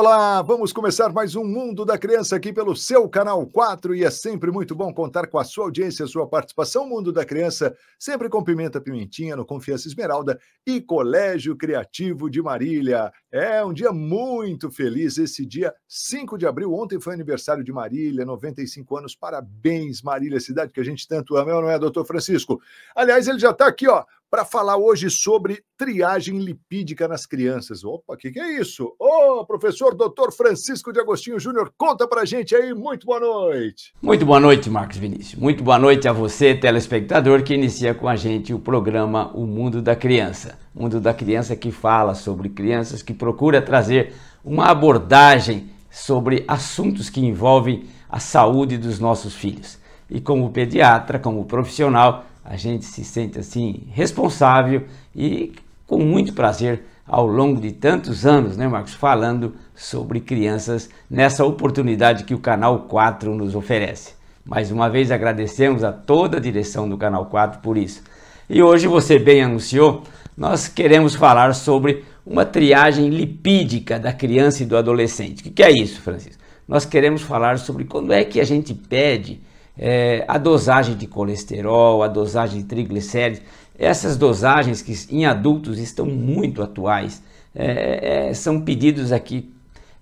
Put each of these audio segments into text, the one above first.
Olá, vamos começar mais um Mundo da Criança aqui pelo seu canal 4 e é sempre muito bom contar com a sua audiência, a sua participação. Mundo da Criança, sempre com Pimenta Pimentinha no Confiança Esmeralda e Colégio Criativo de Marília. É um dia muito feliz esse dia 5 de abril. Ontem foi aniversário de Marília, 95 anos. Parabéns, Marília, cidade que a gente tanto ama, é não é, doutor Francisco? Aliás, ele já está aqui, ó, para falar hoje sobre triagem lipídica nas crianças. Opa, o que, que, é isso? Ô, oh, professor Dr. Francisco de Agostinho Júnior, conta a gente aí. Muito boa noite. Muito boa noite, Marcos Vinícius. Muito boa noite a você, telespectador, que inicia com a gente o programa O Mundo da Criança. O Mundo da Criança que fala sobre crianças, que procura trazer uma abordagem sobre assuntos que envolvem a saúde dos nossos filhos. E como pediatra, como profissional, a gente se sente assim responsável e com muito prazer ao longo de tantos anos, né, Marcos, falando sobre crianças nessa oportunidade que o Canal 4 nos oferece. Mais uma vez agradecemos a toda a direção do Canal 4 por isso. E hoje você bem anunciou, nós queremos falar sobre uma triagem lipídica da criança e do adolescente. O que é isso, Francisco? Nós queremos falar sobre quando é que a gente pede é, a dosagem de colesterol, a dosagem de triglicérides, essas dosagens que em adultos estão muito atuais, é, é são pedidos aqui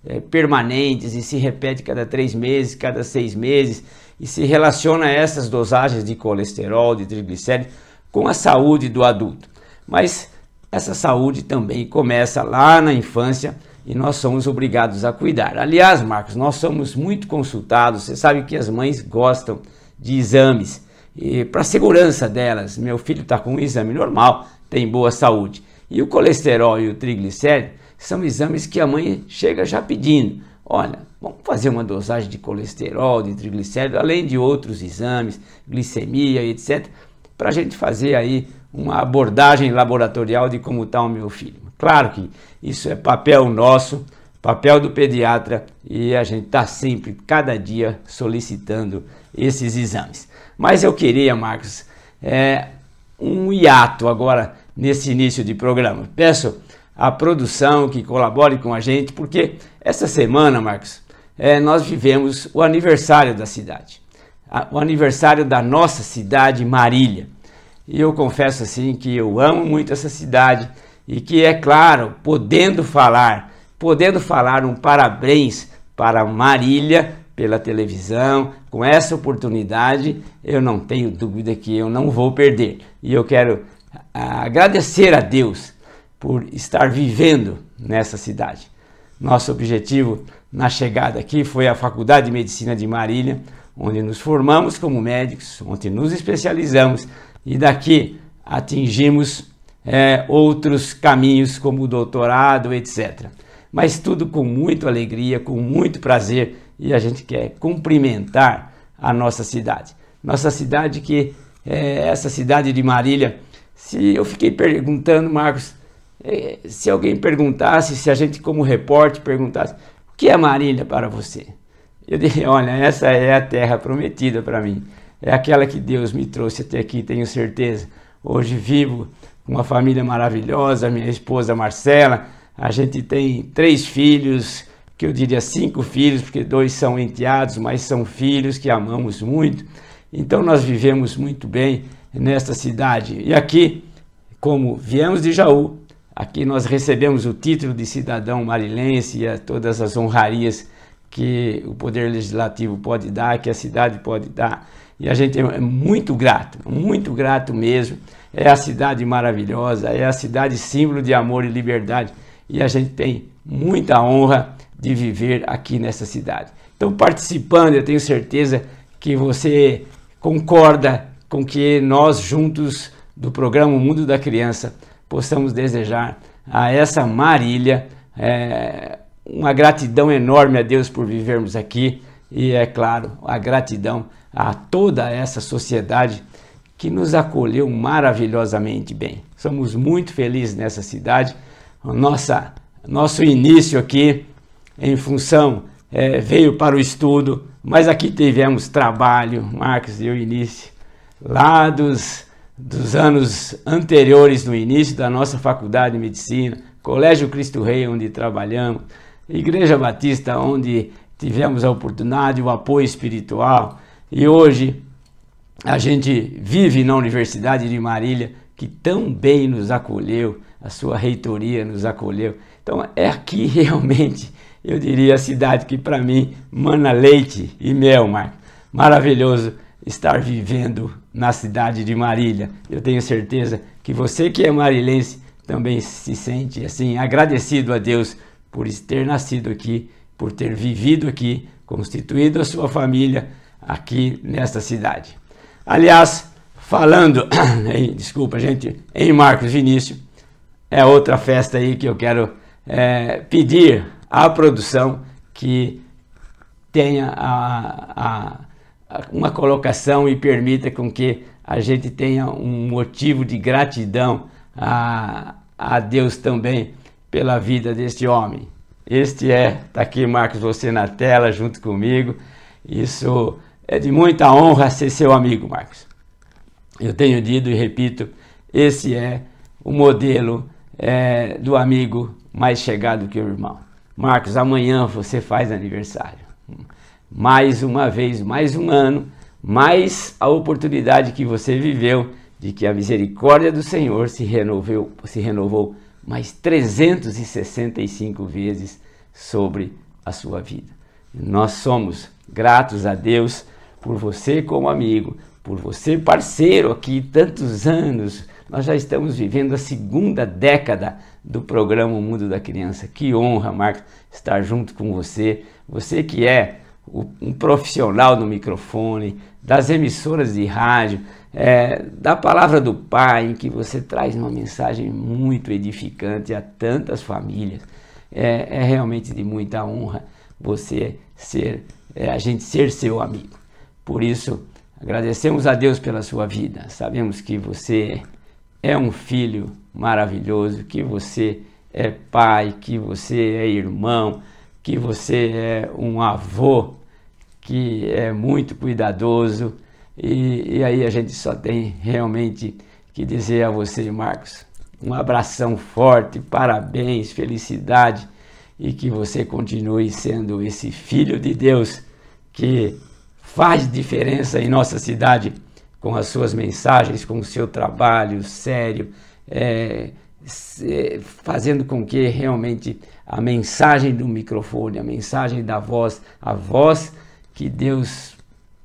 é, permanentes e se repete cada três meses, cada seis meses, e se relaciona essas dosagens de colesterol, de triglicérides, com a saúde do adulto. Mas essa saúde também começa lá na infância e nós somos obrigados a cuidar. Aliás, Marcos, nós somos muito consultados, você sabe que as mães gostam de exames para segurança delas. Meu filho está com um exame normal, tem boa saúde. E o colesterol e o triglicéride são exames que a mãe chega já pedindo. Olha, vamos fazer uma dosagem de colesterol, de triglicéride, além de outros exames, glicemia, etc., para a gente fazer aí uma abordagem laboratorial de como está o meu filho. Claro que isso é papel nosso, papel do pediatra, e a gente está sempre, cada dia, solicitando esses exames. Mas eu queria, Marcos, é, um hiato agora nesse início de programa. Peço à produção que colabore com a gente, porque essa semana, Marcos, é, nós vivemos o aniversário da cidade, a, o aniversário da nossa cidade, Marília. E eu confesso assim que eu amo muito essa cidade e que, é claro, podendo falar, podendo falar um parabéns para Marília, pela televisão, com essa oportunidade, eu não tenho dúvida que eu não vou perder. E eu quero ah, agradecer a Deus por estar vivendo nessa cidade. Nosso objetivo na chegada aqui foi a Faculdade de Medicina de Marília, onde nos formamos como médicos, onde nos especializamos e daqui atingimos é, outros caminhos como o doutorado, etc. Mas tudo com muita alegria, com muito prazer e a gente quer cumprimentar a nossa cidade. Nossa cidade que é essa cidade de Marília. Se eu fiquei perguntando, Marcos, eh, se alguém perguntasse, se a gente como repórter perguntasse, o que é Marília para você? Eu diria, olha, essa é a terra prometida para mim. É aquela que Deus me trouxe até aqui, tenho certeza. Hoje vivo com uma família maravilhosa, minha esposa Marcela, a gente tem três filhos, que eu diria cinco filhos, porque dois são enteados, mas são filhos que amamos muito. Então nós vivemos muito bem nesta cidade. E aqui, como viemos de Jaú, aqui nós recebemos o título de cidadão marilense e todas as honrarias que o poder legislativo pode dar, que a cidade pode dar. E a gente é muito grato, muito grato mesmo. É a cidade maravilhosa, é a cidade símbolo de amor e liberdade. E a gente tem muita honra de viver aqui nessa cidade. Então, participando, eu tenho certeza que você concorda com que nós juntos do programa Mundo da Criança possamos desejar a essa Marília é, uma gratidão enorme a Deus por vivermos aqui e, é claro, a gratidão a toda essa sociedade que nos acolheu maravilhosamente bem. Somos muito felizes nessa cidade. Nossa, nosso início aqui em função, é, veio para o estudo, mas aqui tivemos trabalho, Marcos deu início, lá dos, dos anos anteriores, no início da nossa faculdade de medicina, Colégio Cristo Rei, onde trabalhamos, Igreja Batista, onde tivemos a oportunidade, o apoio espiritual, e hoje a gente vive na Universidade de Marília, que tão bem nos acolheu, a sua reitoria nos acolheu. Então é aqui realmente eu diria a cidade que para mim mana leite e mel, Marco. Maravilhoso estar vivendo na cidade de Marília. Eu tenho certeza que você que é marilense também se sente assim agradecido a Deus por ter nascido aqui, por ter vivido aqui, constituído a sua família aqui nesta cidade. Aliás, falando, desculpa gente, em Marcos Vinícius, é outra festa aí que eu quero é, pedir a produção que tenha a, a uma colocação e permita com que a gente tenha um motivo de gratidão a, a Deus também pela vida deste homem. Este é, está aqui Marcos, você na tela junto comigo. Isso é de muita honra ser seu amigo, Marcos. Eu tenho dito e repito, esse é o modelo é, do amigo mais chegado que o irmão. Marcos, amanhã você faz aniversário. Mais uma vez, mais um ano, mais a oportunidade que você viveu de que a misericórdia do Senhor se renovou, se renovou mais 365 vezes sobre a sua vida. Nós somos gratos a Deus por você como amigo, por você, parceiro aqui tantos anos. Nós já estamos vivendo a segunda década do programa O Mundo da Criança. Que honra, Marcos, estar junto com você. Você que é um profissional do microfone, das emissoras de rádio, é, da palavra do Pai, em que você traz uma mensagem muito edificante a tantas famílias. É, é realmente de muita honra você ser, é, a gente ser seu amigo. Por isso, Agradecemos a Deus pela sua vida. Sabemos que você é um filho maravilhoso, que você é pai, que você é irmão, que você é um avô que é muito cuidadoso. E, e aí a gente só tem realmente que dizer a você, Marcos, um abração forte, parabéns, felicidade e que você continue sendo esse filho de Deus que faz diferença em nossa cidade com as suas mensagens, com o seu trabalho sério, é, se, é, fazendo com que realmente a mensagem do microfone, a mensagem da voz, a voz que Deus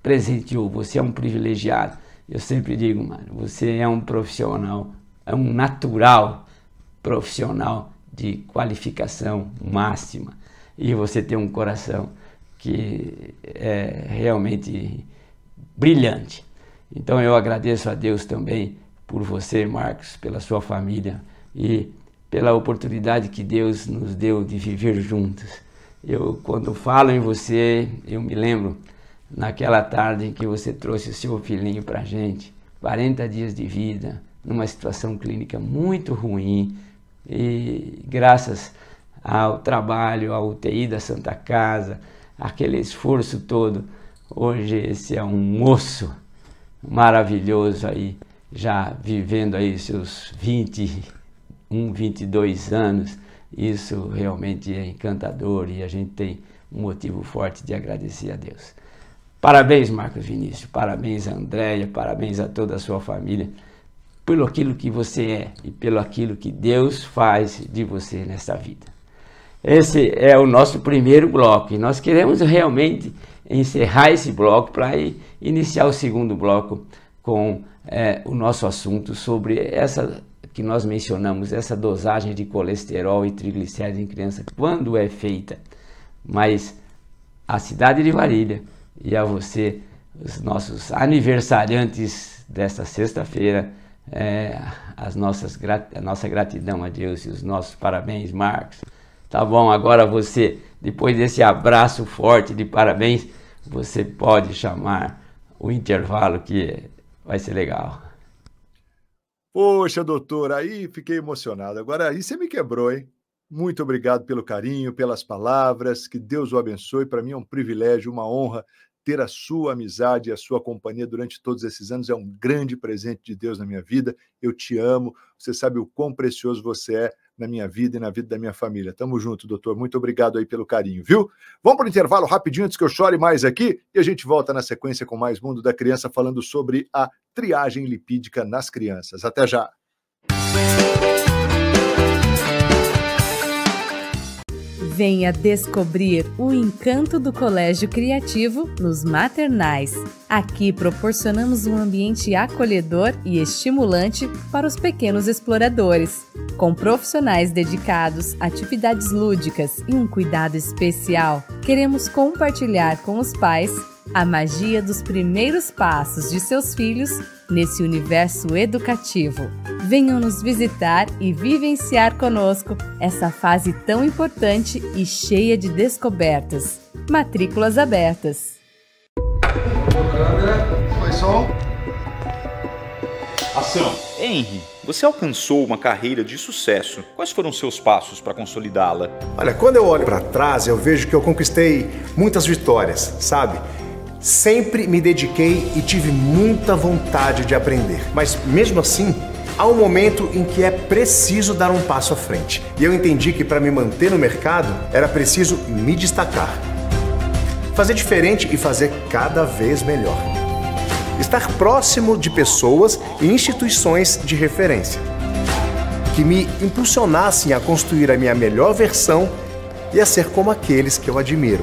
presenteou, você é um privilegiado. Eu sempre digo, mano, você é um profissional, é um natural profissional de qualificação máxima e você tem um coração que é realmente brilhante. Então eu agradeço a Deus também por você, Marcos, pela sua família e pela oportunidade que Deus nos deu de viver juntos. Eu quando falo em você, eu me lembro naquela tarde em que você trouxe o seu filhinho para a gente, 40 dias de vida, numa situação clínica muito ruim e graças ao trabalho, à UTI da Santa Casa, aquele esforço todo. Hoje esse é um moço maravilhoso aí, já vivendo aí seus 21, 22 anos. Isso realmente é encantador e a gente tem um motivo forte de agradecer a Deus. Parabéns, Marcos Vinícius, parabéns, Andréia, parabéns a toda a sua família, pelo aquilo que você é e pelo aquilo que Deus faz de você nesta vida. Esse é o nosso primeiro bloco. E nós queremos realmente encerrar esse bloco para iniciar o segundo bloco com é, o nosso assunto sobre essa que nós mencionamos, essa dosagem de colesterol e triglicéridos em criança, quando é feita. Mas a cidade de Varilha e a você, os nossos aniversariantes desta sexta-feira, é, as nossas, a nossa gratidão a Deus e os nossos parabéns, Marcos. Tá bom, agora você, depois desse abraço forte de parabéns, você pode chamar o intervalo que vai ser legal. Poxa, doutor, aí fiquei emocionado. Agora aí você me quebrou, hein? Muito obrigado pelo carinho, pelas palavras. Que Deus o abençoe. Para mim é um privilégio, uma honra ter a sua amizade e a sua companhia durante todos esses anos é um grande presente de Deus na minha vida. Eu te amo. Você sabe o quão precioso você é na minha vida e na vida da minha família. Tamo junto, doutor. Muito obrigado aí pelo carinho, viu? Vamos para o intervalo rapidinho antes que eu chore mais aqui e a gente volta na sequência com mais Mundo da Criança falando sobre a triagem lipídica nas crianças. Até já. venha descobrir o encanto do Colégio Criativo nos maternais. Aqui proporcionamos um ambiente acolhedor e estimulante para os pequenos exploradores, com profissionais dedicados, atividades lúdicas e um cuidado especial. Queremos compartilhar com os pais a magia dos primeiros passos de seus filhos nesse universo educativo. Venham nos visitar e vivenciar conosco essa fase tão importante e cheia de descobertas. Matrículas abertas. Câmera, foi som. Ação. Henry, você alcançou uma carreira de sucesso. Quais foram seus passos para consolidá-la? Olha, quando eu olho para trás, eu vejo que eu conquistei muitas vitórias, sabe? Sempre me dediquei e tive muita vontade de aprender, mas mesmo assim, há um momento em que é preciso dar um passo à frente. E eu entendi que para me manter no mercado era preciso me destacar. Fazer diferente e fazer cada vez melhor. Estar próximo de pessoas e instituições de referência que me impulsionassem a construir a minha melhor versão e a ser como aqueles que eu admiro.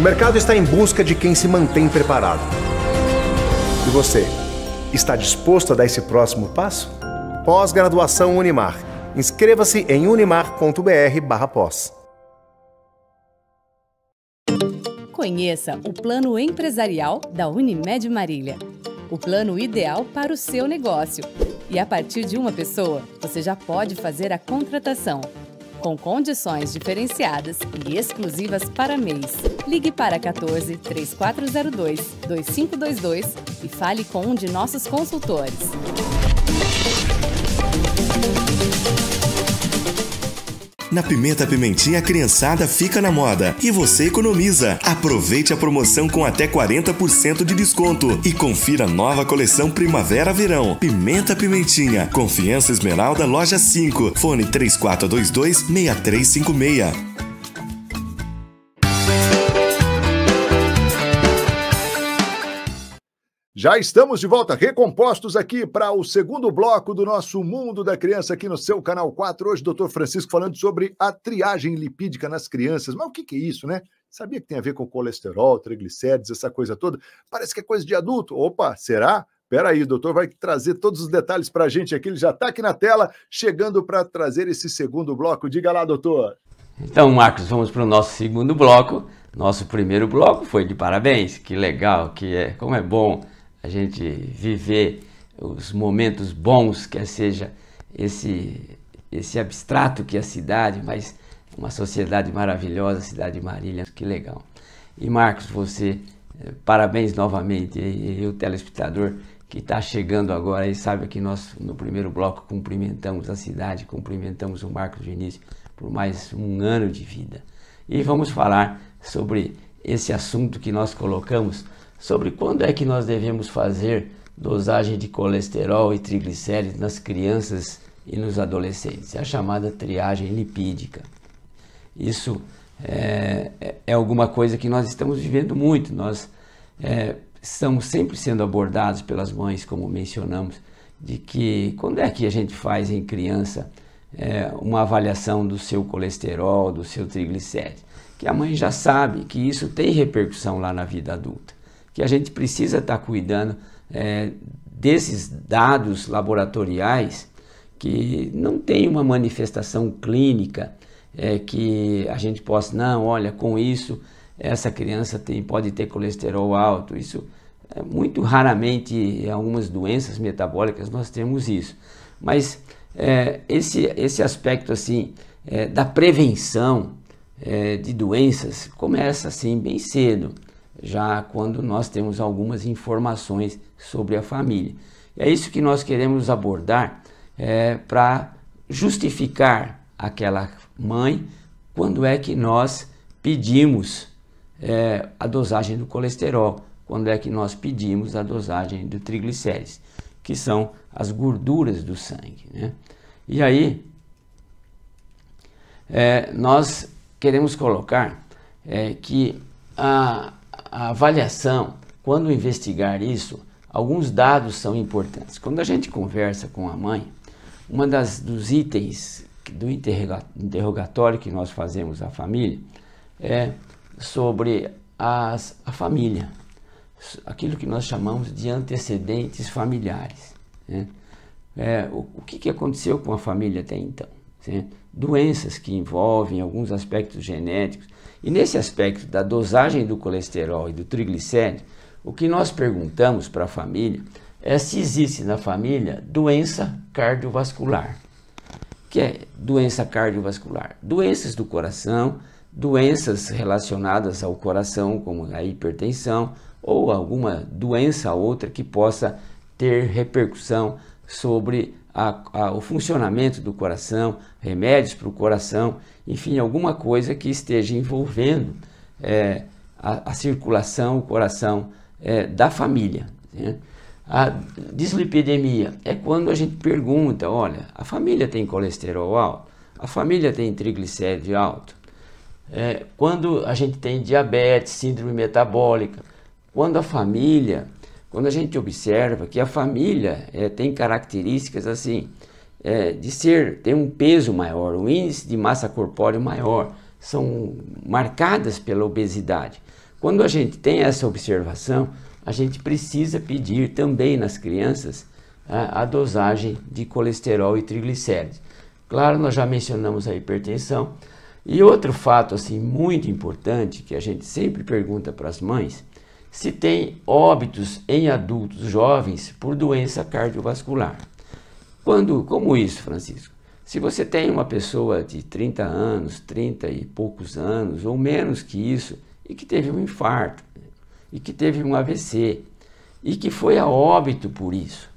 O mercado está em busca de quem se mantém preparado. E você, está disposto a dar esse próximo passo? Pós-graduação Unimar. Inscreva-se em unimar.br/pós. Conheça o plano empresarial da Unimed Marília. O plano ideal para o seu negócio. E a partir de uma pessoa, você já pode fazer a contratação com condições diferenciadas e exclusivas para mês. Ligue para 14 3402 2522 e fale com um de nossos consultores. Na Pimenta Pimentinha, a criançada fica na moda e você economiza. Aproveite a promoção com até 40% de desconto e confira a nova coleção Primavera-Verão. Pimenta Pimentinha, Confiança Esmeralda, loja 5, fone 3422 6356. Já estamos de volta, recompostos aqui para o segundo bloco do nosso Mundo da Criança aqui no seu canal 4. Hoje, doutor Francisco falando sobre a triagem lipídica nas crianças. Mas o que, que é isso, né? Sabia que tem a ver com colesterol, triglicérides, essa coisa toda? Parece que é coisa de adulto. Opa, será? Espera aí, doutor vai trazer todos os detalhes para a gente aqui. Ele já está aqui na tela, chegando para trazer esse segundo bloco. Diga lá, doutor. Então, Marcos, vamos para o nosso segundo bloco. Nosso primeiro bloco foi de parabéns. Que legal, que é, como é bom a gente viver os momentos bons, quer seja esse, esse abstrato que é a cidade, mas uma sociedade maravilhosa, cidade de Marília, que legal. E Marcos, você, eh, parabéns novamente, e, e o telespectador que está chegando agora e sabe que nós, no primeiro bloco, cumprimentamos a cidade, cumprimentamos o Marcos Vinícius por mais um ano de vida. E vamos falar sobre esse assunto que nós colocamos sobre quando é que nós devemos fazer dosagem de colesterol e triglicéridos nas crianças e nos adolescentes, é a chamada triagem lipídica. Isso é, é alguma coisa que nós estamos vivendo muito, nós é, estamos sempre sendo abordados pelas mães, como mencionamos, de que quando é que a gente faz em criança é, uma avaliação do seu colesterol, do seu triglicérides que a mãe já sabe que isso tem repercussão lá na vida adulta que a gente precisa estar tá cuidando é, desses dados laboratoriais que não tem uma manifestação clínica é, que a gente possa, não, olha, com isso essa criança tem, pode ter colesterol alto. Isso é muito raramente em algumas doenças metabólicas nós temos isso. Mas é, esse, esse aspecto assim é, da prevenção é, de doenças começa assim bem cedo já quando nós temos algumas informações sobre a família. É isso que nós queremos abordar é, para justificar aquela mãe quando é que nós pedimos é, a dosagem do colesterol, quando é que nós pedimos a dosagem do triglicérides, que são as gorduras do sangue. Né? E aí, é, nós queremos colocar é, que a, a avaliação, quando investigar isso, alguns dados são importantes. Quando a gente conversa com a mãe, uma das dos itens do interrogatório que nós fazemos à família é sobre as, a família, aquilo que nós chamamos de antecedentes familiares. Né? É, o, o que, que, aconteceu com a família até então? Né? Doenças que envolvem alguns aspectos genéticos, e nesse aspecto da dosagem do colesterol e do triglicéride, o que nós perguntamos para a família é se existe na família doença cardiovascular. Que é doença cardiovascular? Doenças do coração, doenças relacionadas ao coração, como a hipertensão, ou alguma doença outra que possa ter repercussão sobre a, a, o funcionamento do coração, remédios para o coração, enfim, alguma coisa que esteja envolvendo é, a, a, circulação, o coração é, da família. Né? A dislipidemia é quando a gente pergunta: olha, a família tem colesterol alto? A família tem triglicéride alto? É, quando a gente tem diabetes, síndrome metabólica? Quando a família quando a gente observa que a família é, tem características assim, é, de ser, tem um peso maior, um índice de massa corpórea maior, são marcadas pela obesidade. Quando a gente tem essa observação, a gente precisa pedir também nas crianças a, a dosagem de colesterol e triglicéridos. Claro, nós já mencionamos a hipertensão. E outro fato assim muito importante que a gente sempre pergunta para as mães se tem óbitos em adultos jovens por doença cardiovascular. Quando, como isso, Francisco? Se você tem uma pessoa de 30 anos, 30 e poucos anos ou menos que isso e que teve um infarto e que teve um AVC e que foi a óbito por isso.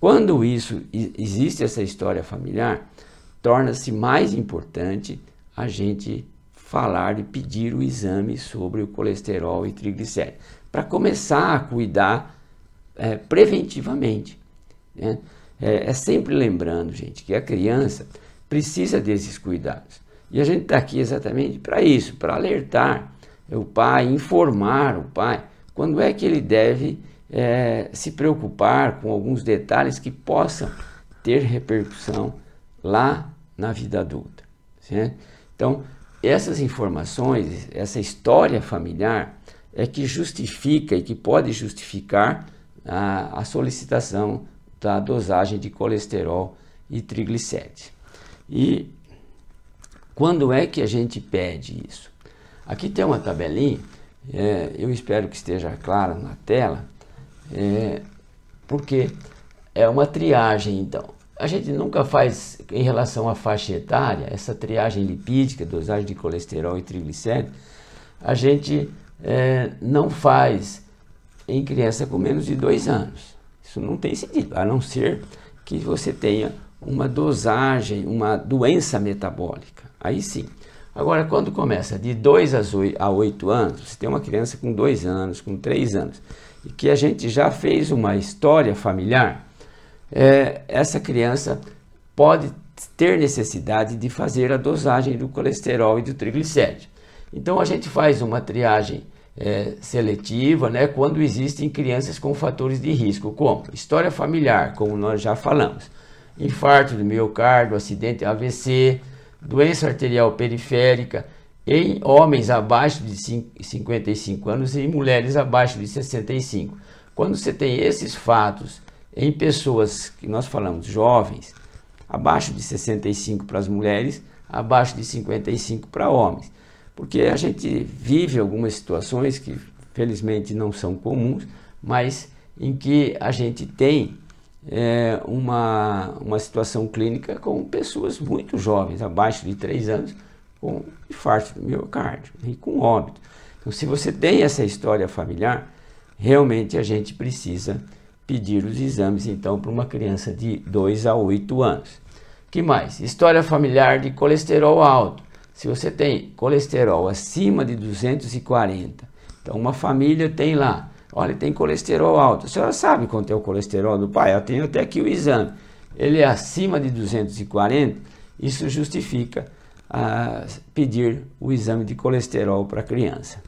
Quando isso existe essa história familiar, torna-se mais importante a gente falar e pedir o exame sobre o colesterol e triglicéridos, para começar a cuidar é, preventivamente. Né? É, é, sempre lembrando, gente, que a criança precisa desses cuidados. E a gente está aqui exatamente para isso, para alertar o pai, informar o pai quando é que ele deve é, se preocupar com alguns detalhes que possam ter repercussão lá na vida adulta. Certo? Então, essas informações, essa história familiar é que justifica e que pode justificar a, a solicitação da dosagem de colesterol e triglicérides. E quando é que a gente pede isso? Aqui tem uma tabelinha, é, eu espero que esteja clara na tela, é, porque é uma triagem então. A gente nunca faz, em relação à faixa etária, essa triagem lipídica, dosagem de colesterol e triglicéridos, a gente é, não faz em criança com menos de dois anos. Isso não tem sentido, a não ser que você tenha uma dosagem, uma doença metabólica. Aí sim. Agora, quando começa de 2 a 8 anos, você tem uma criança com 2 anos, com 3 anos, e que a gente já fez uma história familiar, é, essa criança pode ter necessidade de fazer a dosagem do colesterol e do triglicéride. Então a gente faz uma triagem é, seletiva né, quando existem crianças com fatores de risco, como história familiar, como nós já falamos, infarto do miocárdio, acidente AVC, doença arterial periférica, em homens abaixo de 55 anos e em mulheres abaixo de 65. Quando você tem esses fatos em pessoas que nós falamos jovens, abaixo de 65 para as mulheres, abaixo de 55 para homens. Porque a gente vive algumas situações que felizmente não são comuns, mas em que a gente tem é, uma, uma situação clínica com pessoas muito jovens, abaixo de 3 anos, com infarto do miocárdio e com óbito. Então, se você tem essa história familiar, realmente a gente precisa pedir os exames então para uma criança de 2 a 8 anos. Que mais? História familiar de colesterol alto. Se você tem colesterol acima de 240, então uma família tem lá, olha, tem colesterol alto. A senhora sabe quanto é o colesterol do pai? Eu tenho até aqui o exame. Ele é acima de 240, isso justifica ah, pedir o exame de colesterol para a criança.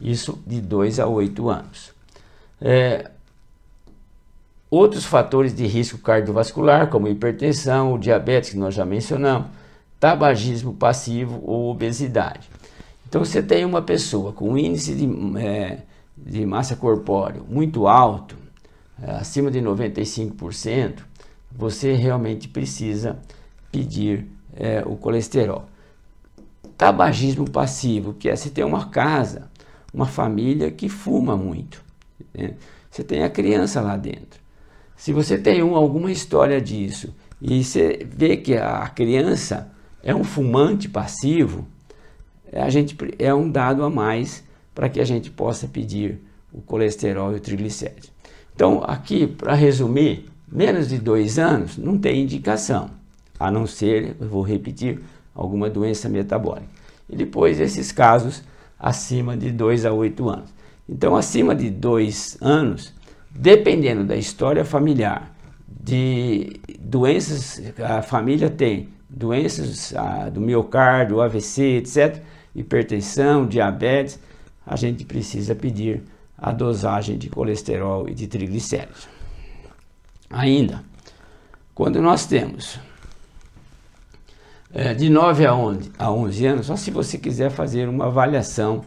Isso de 2 a 8 anos. É, Outros fatores de risco cardiovascular, como hipertensão, diabetes, que nós já mencionamos, tabagismo passivo ou obesidade. Então, você tem uma pessoa com índice de, é, de massa corpórea muito alto, é, acima de 95%, você realmente precisa pedir é, o colesterol. Tabagismo passivo, que é se tem uma casa, uma família que fuma muito. Né? Você tem a criança lá dentro. Se você tem um, alguma história disso e você vê que a criança é um fumante passivo, a gente é um dado a mais para que a gente possa pedir o colesterol e o triglicéride. Então, aqui, para resumir, menos de dois anos não tem indicação, a não ser, eu vou repetir, alguma doença metabólica. E depois esses casos acima de 2 a 8 anos. Então, acima de 2 anos, Dependendo da história familiar, de doenças, a família tem doenças a, do miocárdio, AVC, etc., hipertensão, diabetes, a gente precisa pedir a dosagem de colesterol e de triglicéridos. Ainda, quando nós temos é, de 9 a 11, a 11 anos, só se você quiser fazer uma avaliação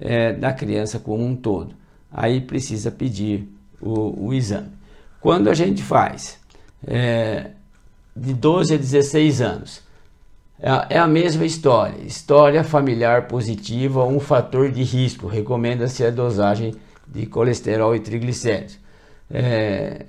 é, da criança como um todo, aí precisa pedir o, o exame. Quando a gente faz é, de 12 a 16 anos, é, é a mesma história. História familiar positiva, um fator de risco. Recomenda-se a dosagem de colesterol e triglicéridos. É,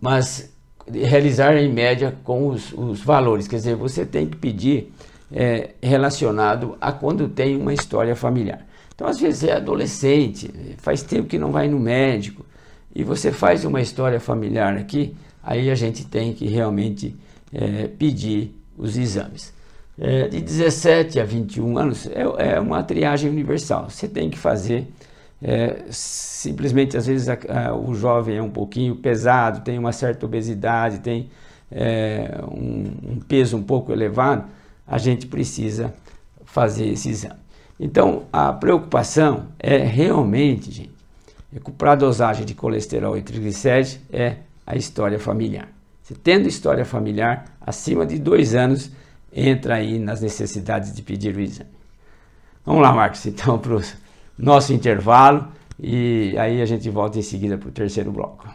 mas realizar em média com os, os, valores. Quer dizer, você tem que pedir é, relacionado a quando tem uma história familiar. Então, às vezes é adolescente, faz tempo que não vai no médico, e você faz uma história familiar aqui, aí a gente tem que realmente é, pedir os exames. É, de 17 a 21 anos é, é, uma triagem universal. Você tem que fazer. É, simplesmente, às vezes, a, a, o jovem é um pouquinho pesado, tem uma certa obesidade, tem é, um, um peso um pouco elevado. A gente precisa fazer esse exame. Então, a preocupação é realmente, gente Recuperar a dosagem de colesterol e triglicérides é a história familiar. Se tendo história familiar acima de dois anos, entra aí nas necessidades de pedir o exame. Vamos lá, Marcos, então, para o nosso intervalo e aí a gente volta em seguida para o terceiro bloco.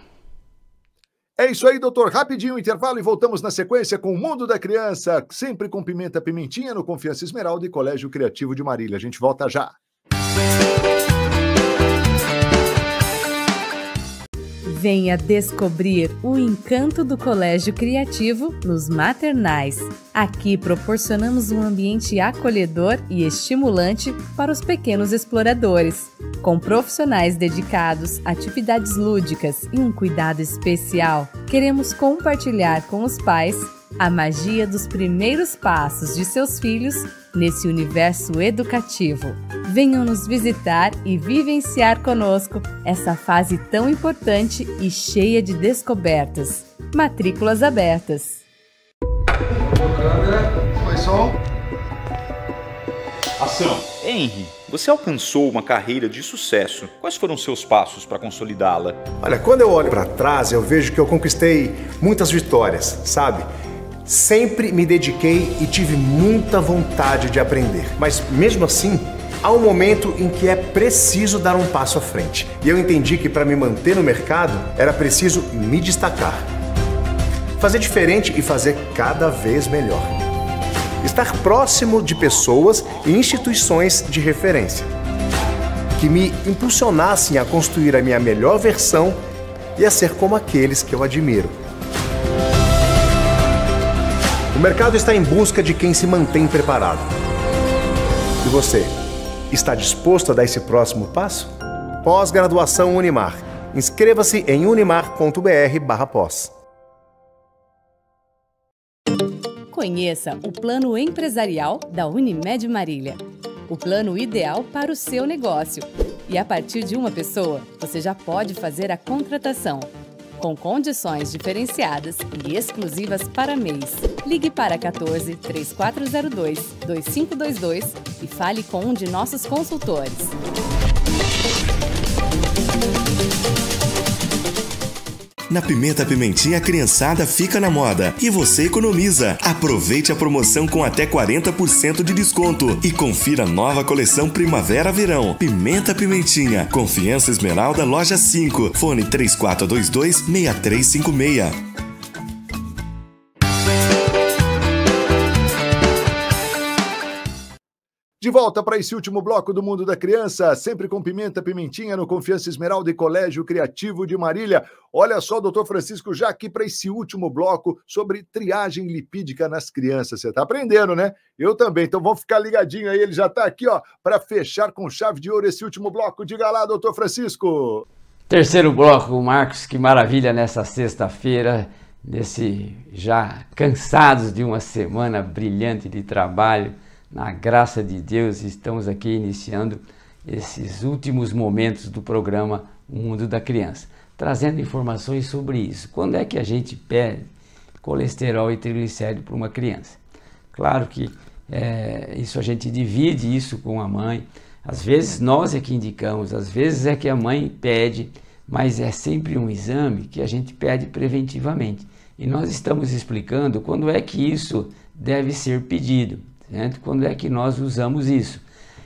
É isso aí, doutor. Rapidinho intervalo e voltamos na sequência com o Mundo da Criança, sempre com Pimenta Pimentinha no Confiança Esmeralda e Colégio Criativo de Marília. A gente volta já. Música venha descobrir o encanto do Colégio Criativo nos maternais. Aqui proporcionamos um ambiente acolhedor e estimulante para os pequenos exploradores, com profissionais dedicados, atividades lúdicas e um cuidado especial. Queremos compartilhar com os pais a magia dos primeiros passos de seus filhos nesse universo educativo. Venham nos visitar e vivenciar conosco essa fase tão importante e cheia de descobertas. Matrículas abertas. Câmera, vai som. Ação. Henry, você alcançou uma carreira de sucesso. Quais foram seus passos para consolidá-la? Olha, quando eu olho para trás, eu vejo que eu conquistei muitas vitórias, sabe? Sempre me dediquei e tive muita vontade de aprender, mas mesmo assim, há um momento em que é preciso dar um passo à frente. E eu entendi que para me manter no mercado era preciso me destacar. Fazer diferente e fazer cada vez melhor. Estar próximo de pessoas e instituições de referência que me impulsionassem a construir a minha melhor versão e a ser como aqueles que eu admiro. O mercado está em busca de quem se mantém preparado. E você, está disposto a dar esse próximo passo? Pós-graduação Unimar. Inscreva-se em unimar.br/pós. Conheça o plano empresarial da Unimed Marília. O plano ideal para o seu negócio. E a partir de uma pessoa, você já pode fazer a contratação com condições diferenciadas e exclusivas para mês. Ligue para 14 3402 2522 e fale com um de nossos consultores. Na Pimenta Pimentinha, a criançada fica na moda e você economiza. Aproveite a promoção com até 40% de desconto e confira a nova coleção Primavera-Verão. Pimenta Pimentinha, Confiança Esmeralda, Loja 5, fone 3422 6356. De volta para esse último bloco do Mundo da Criança, sempre com Pimenta Pimentinha no Confiança Esmeralda e Colégio Criativo de Marília. Olha só, doutor Francisco, já aqui para esse último bloco sobre triagem lipídica nas crianças. Você está aprendendo, né? Eu também. Então vamos ficar ligadinho aí, ele já está aqui, ó, para fechar com chave de ouro esse último bloco. Diga lá, doutor Francisco. Terceiro bloco, Marcos, que maravilha nessa sexta-feira, nesse já cansados de uma semana brilhante de trabalho na graça de Deus, estamos aqui iniciando esses últimos momentos do programa Mundo da Criança, trazendo informações sobre isso. Quando é que a gente perde colesterol e triglicéridos para uma criança? Claro que é, isso a gente divide isso com a mãe. Às vezes nós é que indicamos, às vezes é que a mãe pede, mas é sempre um exame que a gente pede preventivamente. E nós estamos explicando quando é que isso deve ser pedido. Né? Quando é que nós usamos isso?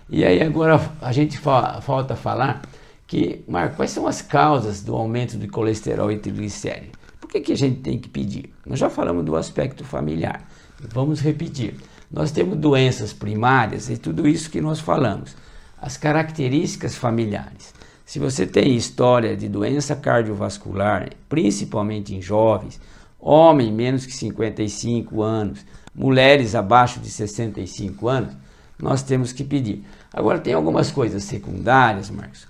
E aí agora a gente fa falta falar que, Marco, quais são as causas do aumento do colesterol e triglicéridos? Por que, que a gente tem que pedir? Nós já falamos do aspecto familiar. Vamos repetir. Nós temos doenças primárias e tudo isso que nós falamos. As características familiares. Se você tem história de doença cardiovascular, principalmente em jovens, homem menos que 55 anos, mulheres abaixo de 65 anos, nós temos que pedir. Agora, tem algumas coisas secundárias, Marcos,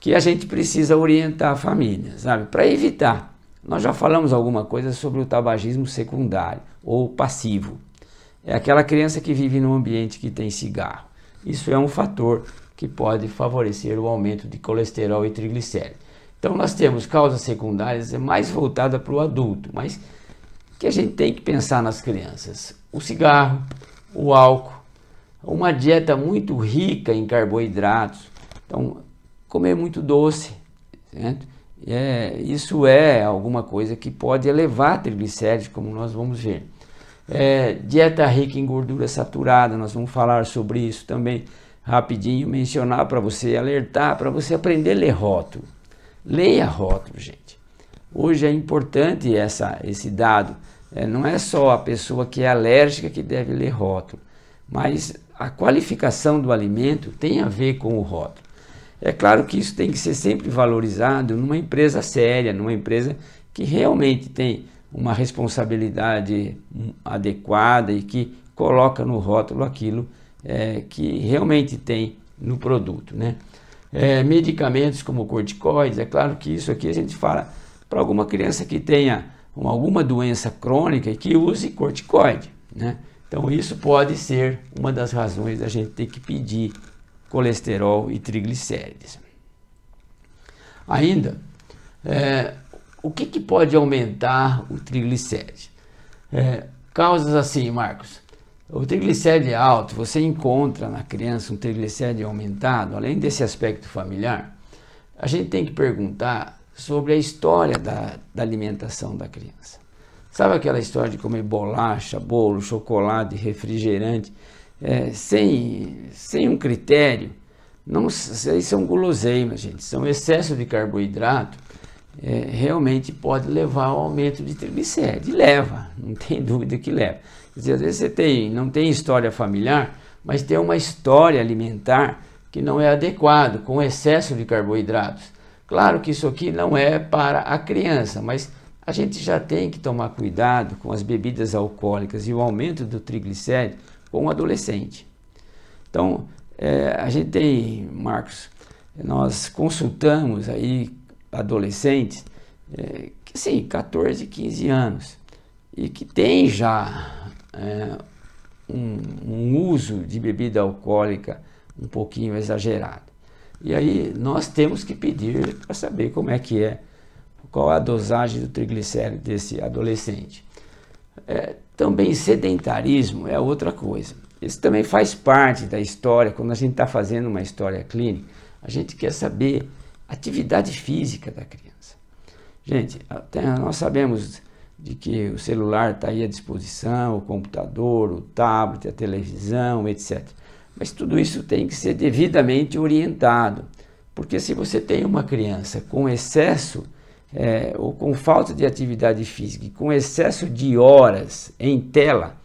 que a gente precisa orientar a família, sabe? Para evitar. Nós já falamos alguma coisa sobre o tabagismo secundário ou passivo. É aquela criança que vive num ambiente que tem cigarro. Isso é um fator que pode favorecer o aumento de colesterol e triglicéridos. Então nós temos causas secundárias é mais voltada para o adulto, mas que a gente tem que pensar nas crianças o cigarro, o álcool, uma dieta muito rica em carboidratos. Então, comer muito doce, certo? É, isso é alguma coisa que pode elevar triglicéridos, como nós vamos ver. É, dieta rica em gordura saturada, nós vamos falar sobre isso também rapidinho, mencionar para você, alertar, para você aprender a ler rótulo. Leia rótulo, gente. Hoje é importante essa, esse dado é, não é só a pessoa que é alérgica que deve ler rótulo, mas a qualificação do alimento tem a ver com o rótulo. É claro que isso tem que ser sempre valorizado numa empresa séria, numa empresa que realmente tem uma responsabilidade adequada e que coloca no rótulo aquilo é, que realmente tem no produto. Né? É, medicamentos como corticoides, é claro que isso aqui a gente fala para alguma criança que tenha alguma doença crônica e que use corticoide. Né? Então, isso pode ser uma das razões da gente ter que pedir colesterol e triglicérides. Ainda, é, o que, que, pode aumentar o triglicérides? É, causas assim, Marcos. O triglicéride alto, você encontra na criança um triglicéride aumentado, além desse aspecto familiar, a gente tem que perguntar sobre a história da, da alimentação da criança. Sabe aquela história de comer bolacha, bolo, chocolate, refrigerante, é, sem, sem um critério? Não, isso são guloseimas, gente. São excesso de carboidrato. É, realmente pode levar ao aumento de triglicérides. Leva, não tem dúvida que leva. Quer dizer, às vezes você tem, não tem história familiar, mas tem uma história alimentar que não é adequada, com excesso de carboidratos. Claro que isso aqui não é para a criança, mas a gente já tem que tomar cuidado com as bebidas alcoólicas e o aumento do triglicéride com o adolescente. Então, é, a gente tem, Marcos, nós consultamos aí adolescentes, é, 14, 15 anos, e que tem já é, um, um uso de bebida alcoólica um pouquinho exagerado. E aí nós temos que pedir para saber como é que é, qual a dosagem do triglicéride desse adolescente. É, também sedentarismo é outra coisa. Isso também faz parte da história. Quando a gente está fazendo uma história clínica, a gente quer saber atividade física da criança. Gente, até nós sabemos de que o celular está aí à disposição, o computador, o tablet, a televisão, etc. Mas tudo isso tem que ser devidamente orientado, porque se você tem uma criança com excesso é, ou com falta de atividade física, com excesso de horas em tela,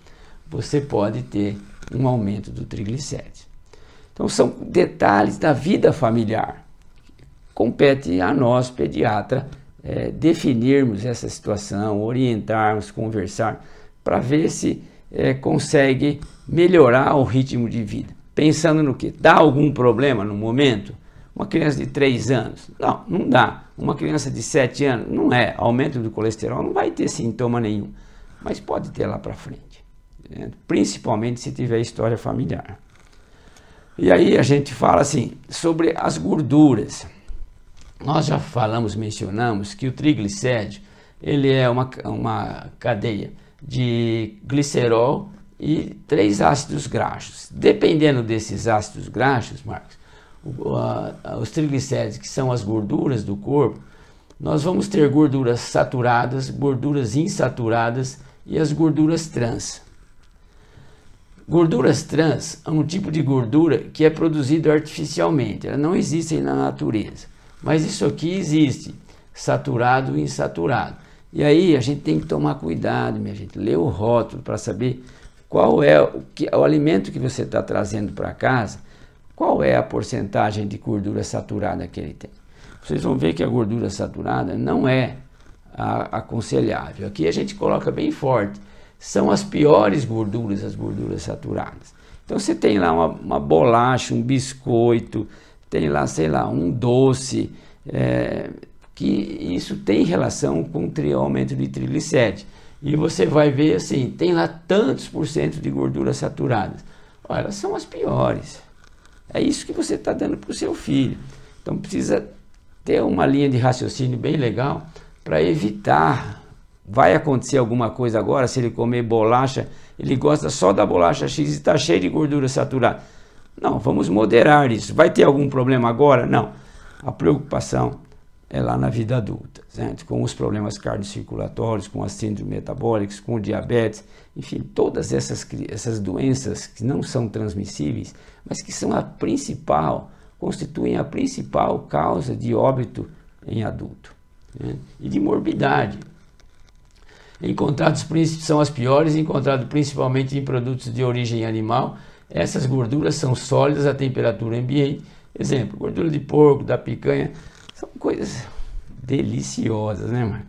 você pode ter um aumento do triglicéride. Então são detalhes da vida familiar. Compete a nós, pediatra, é, definirmos essa situação, orientarmos, conversar, para ver se é, consegue melhorar o ritmo de vida pensando no que? Dá algum problema no momento? Uma criança de 3 anos? Não, não dá. Uma criança de 7 anos? Não é. Aumento do colesterol não vai ter sintoma nenhum. Mas pode ter lá para frente. Entendeu? Principalmente se tiver história familiar. E aí a gente fala assim sobre as gorduras. Nós já falamos, mencionamos que o triglicéride ele é uma, uma cadeia de glicerol e três ácidos graxos. Dependendo desses ácidos graxos, Marcos, o, a, os triglicérides, que são as gorduras do corpo, nós vamos ter gorduras saturadas, gorduras insaturadas e as gorduras trans. Gorduras trans é um tipo de gordura que é produzido artificialmente, elas não existem na natureza. Mas isso aqui existe, saturado e insaturado. E aí a gente tem que tomar cuidado, minha gente, ler o rótulo para saber qual é o, que, o alimento que você está trazendo para casa, qual é a porcentagem de gordura saturada que ele tem. Vocês vão ver que a gordura saturada não é a, aconselhável. Aqui a gente coloca bem forte. São as piores gorduras, as gorduras saturadas. Então você tem lá uma, uma bolacha, um biscoito, tem lá, sei lá, um doce, é, que isso tem relação com o aumento de triglicérides. E você vai ver assim, tem lá tantos por cento de gorduras saturadas. Olha, elas são as piores. É isso que você está dando para o seu filho. Então precisa ter uma linha de raciocínio bem legal para evitar. Vai acontecer alguma coisa agora, se ele comer bolacha, ele gosta só da bolacha X e está cheio de gordura saturada. Não, vamos moderar isso. Vai ter algum problema agora? Não. A preocupação é lá na vida adulta, certo? com os problemas cardiocirculatórios, com as síndromes metabólicas, com o diabetes, enfim, todas essas, essas doenças que não são transmissíveis, mas que são a principal, constituem a principal causa de óbito em adulto né? e de morbidade. Encontrados são as piores, encontrados principalmente em produtos de origem animal. Essas gorduras são sólidas à temperatura ambiente. Exemplo, gordura de porco, da picanha, são coisas deliciosas, né, mano?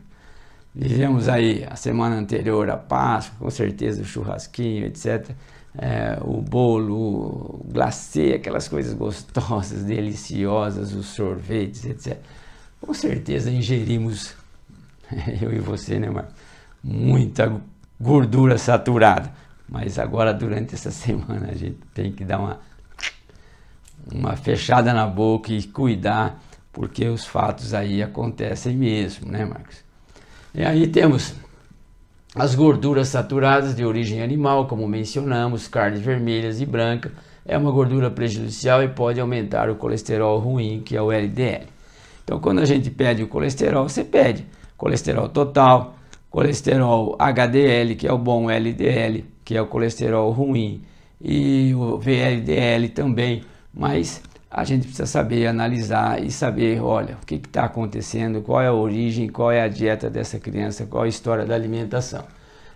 Vivemos aí a semana anterior a Páscoa, com certeza o churrasquinho, etc. É, o bolo, o glacê, aquelas coisas gostosas, deliciosas, os sorvetes, etc. Com certeza ingerimos, eu e você, né, Marco? Muita gordura saturada. Mas agora, durante essa semana, a gente tem que dar uma, uma fechada na boca e cuidar porque os fatos aí acontecem mesmo, né, Marcos? E aí temos as gorduras saturadas de origem animal, como mencionamos, carnes vermelhas e branca, é uma gordura prejudicial e pode aumentar o colesterol ruim, que é o LDL. Então, quando a gente pede o colesterol, você pede colesterol total, colesterol HDL, que é o bom LDL, que é o colesterol ruim, e o VLDL também, mas a gente precisa saber analisar e saber, olha, o que está acontecendo, qual é a origem, qual é a dieta dessa criança, qual é a história da alimentação.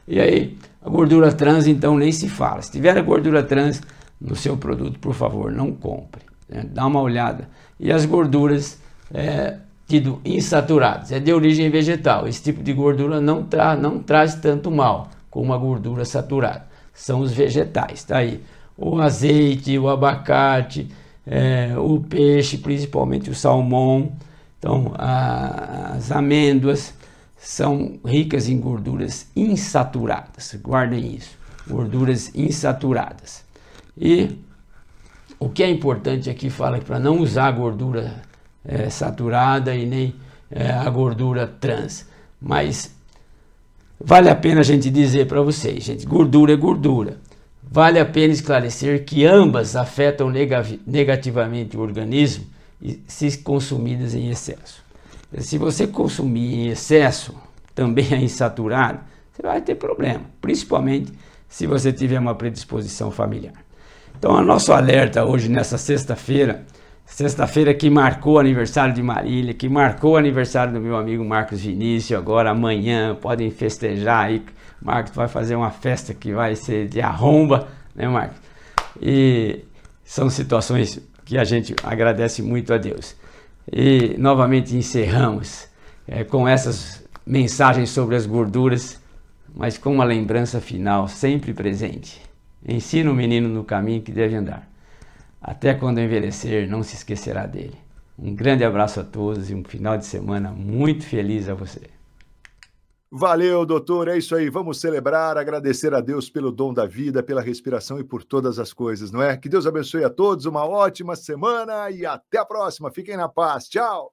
E aí, a gordura trans, então, nem se fala. Se tiver a gordura trans no seu produto, por favor, não compre. Né? Dá uma olhada. E as gorduras é, tido insaturadas, é de origem vegetal. Esse tipo de gordura não, tra não traz tanto mal como a gordura saturada. São os vegetais, tá aí. O azeite, o abacate é, o peixe, principalmente o salmão, então a, as amêndoas são ricas em gorduras insaturadas, guardem isso, gorduras insaturadas. E o que é importante aqui fala para não usar gordura é, saturada e nem é, a gordura trans, mas vale a pena a gente dizer para vocês, gente, gordura é gordura. Vale a pena esclarecer que ambas afetam negativamente o organismo se consumidas em excesso. Se você consumir em excesso, também a é insaturado, você vai ter problema, principalmente se você tiver uma predisposição familiar. Então, o nosso alerta hoje, nessa sexta-feira, sexta-feira que marcou o aniversário de Marília, que marcou o aniversário do meu amigo Marcos Vinícius, agora amanhã, podem festejar aí Marcos vai fazer uma festa que vai ser de arromba, né, Marcos? E são situações que a gente agradece muito a Deus. E novamente encerramos é, com essas mensagens sobre as gorduras, mas com uma lembrança final sempre presente. Ensina o menino no caminho que deve andar. Até quando envelhecer, não se esquecerá dele. Um grande abraço a todos e um final de semana muito feliz a você. Valeu, doutor. É isso aí. Vamos celebrar, agradecer a Deus pelo dom da vida, pela respiração e por todas as coisas, não é? Que Deus abençoe a todos. Uma ótima semana e até a próxima. Fiquem na paz. Tchau.